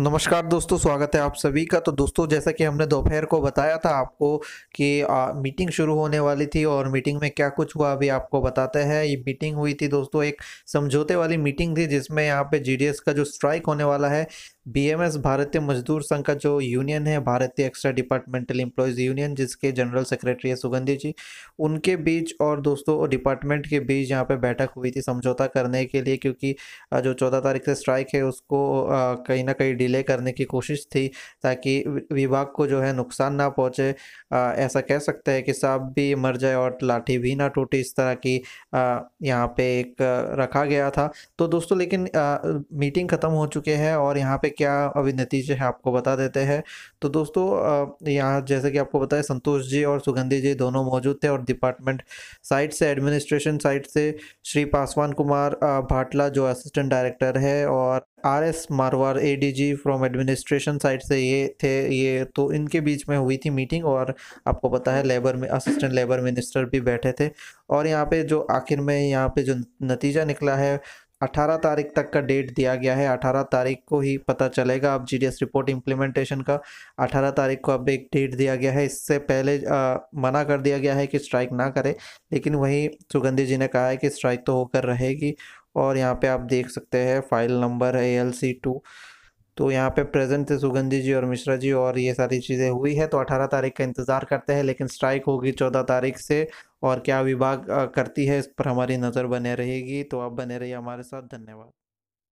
नमस्कार दोस्तों स्वागत है आप सभी का तो दोस्तों जैसा कि हमने दोपहर को बताया था आपको कि आ, मीटिंग शुरू होने वाली थी और मीटिंग में क्या कुछ हुआ अभी आपको बताते हैं ये मीटिंग हुई थी दोस्तों एक समझौते वाली मीटिंग थी जिसमें यहाँ पे जीडीएस का जो स्ट्राइक होने वाला है बीएमएस भारतीय मजदूर संघ का जो यूनियन है Bharatiya extra departmental employees union जिसके जनरल सेक्रेटरी है सुगंधी जी उनके बीच और दोस्तों डिपार्टमेंट के बीच यहाँ पे बैठक हुई थी समझौता करने के लिए क्योंकि जो चौदह तारीख से स्ट्राइक है उसको कहीं ना कहीं डिले करने की कोशिश थी ताकि विभाग को जो है नुकसान ना पहुँचे ऐसा कह सकते हैं कि साफ भी मर जाए और लाठी भी ना टूटे इस तरह की यहाँ पे एक रखा गया था तो दोस्तों लेकिन मीटिंग ख़त्म हो चुके हैं और यहाँ पर क्या अभी नतीजे हैं आपको बता देते हैं तो दोस्तों यहाँ जैसे कि आपको बताया संतोष जी और सुगंधी जी दोनों मौजूद थे और डिपार्टमेंट साइड से एडमिनिस्ट्रेशन साइड से श्री पासवान कुमार भाटला जो असिस्टेंट डायरेक्टर है और R S Marwar A D G from administration side से ये थे ये तो इनके बीच में हुई थी मीटिंग और आपको पता है लेबर में असिस्टेंट लेबर मिनिस्टर भी बैठे थे और यहाँ पे जो आखिर में यहाँ पे जो नतीजा निकला है 18 तारीख तक का डेट दिया गया है 18 तारीख को ही पता चलेगा अब जीडीएस रिपोर्ट इम्प्लीमेंटेशन का 18 तारीख को अब एक डेट दिया गया है इससे पहले आ, मना कर दिया गया है कि स्ट्राइक ना करें लेकिन वहीं सुगंधी जी ने कहा है कि स्ट्राइक तो होकर रहेगी और यहाँ पे आप देख सकते हैं फाइल नंबर है एल सी टू तो यहाँ पे प्रेजेंट थे सुगंधी जी और मिश्रा जी और ये सारी चीज़ें हुई है तो 18 तारीख का इंतज़ार करते हैं लेकिन स्ट्राइक होगी 14 तारीख से और क्या विभाग करती है इस पर हमारी नज़र बने रहेगी तो आप बने रहिए हमारे साथ धन्यवाद